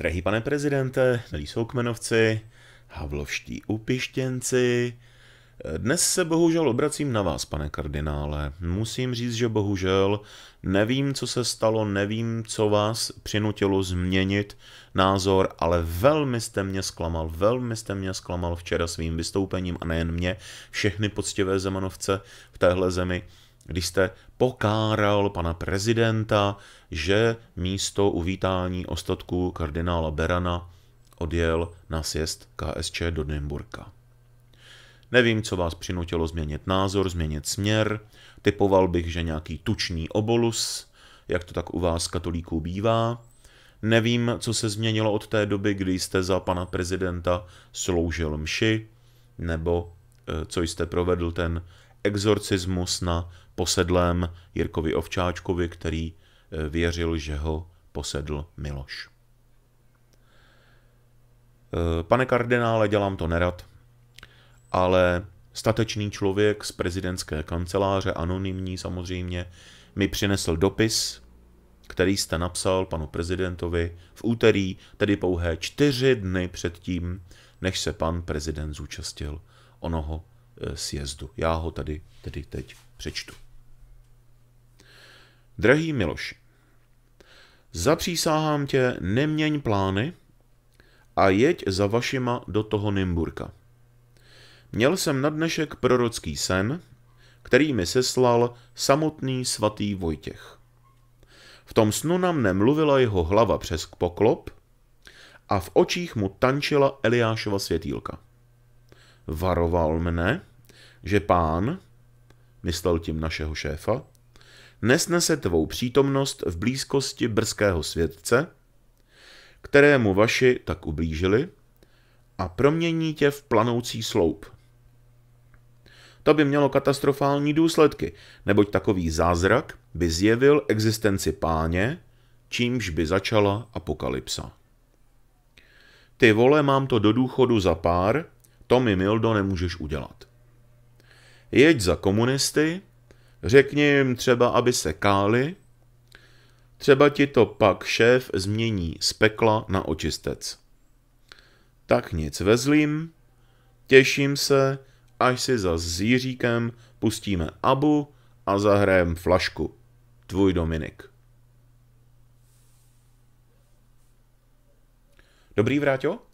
Drahý pane prezidente, milí soukmenovci, havlovští upištěnci, dnes se bohužel obracím na vás, pane kardinále. Musím říct, že bohužel nevím, co se stalo, nevím, co vás přinutilo změnit názor, ale velmi jste mě zklamal, velmi jste mě zklamal včera svým vystoupením a nejen mě, všechny poctivé zemanovce v téhle zemi když jste pokáral pana prezidenta, že místo uvítání ostatků kardinála Berana odjel na sjezd KSČ do Nymburka. Nevím, co vás přinutilo změnit názor, změnit směr. Typoval bych, že nějaký tučný obolus, jak to tak u vás katolíků bývá. Nevím, co se změnilo od té doby, kdy jste za pana prezidenta sloužil mši, nebo eh, co jste provedl ten exorcismus na posedlém Jirkovi Ovčáčkovi, který eh, věřil, že ho posedl Miloš. Eh, pane kardinále, dělám to nerad, ale statečný člověk z prezidentské kanceláře, anonymní samozřejmě, mi přinesl dopis, který jste napsal panu prezidentovi v úterý, tedy pouhé čtyři dny předtím, než se pan prezident zúčastnil onoho Eh, sjezdu. Já ho tady tedy teď přečtu. Drahý miloš, zapřísáhám tě, neměň plány a jeď za vašima do toho Nymburka. Měl jsem na dnešek prorocký sen, který mi seslal samotný svatý Vojtěch. V tom snu na mne mluvila jeho hlava přes poklop a v očích mu tančila Eliášova světýlka. Varoval mne, že pán, myslel tím našeho šéfa, nesnese tvou přítomnost v blízkosti brzkého světce, kterému vaši tak ublížili, a promění tě v planoucí sloup. To by mělo katastrofální důsledky, neboť takový zázrak by zjevil existenci páně, čímž by začala apokalypsa. Ty vole, mám to do důchodu za pár, to mi Mildo nemůžeš udělat jeď za komunisty, řekni jim třeba, aby se káli, třeba ti to pak šéf změní z pekla na očistec. Tak nic vezlím, těším se, až si za Zíříkem pustíme Abu a zahrajem flašku. Tvůj Dominik. Dobrý, Vráťo?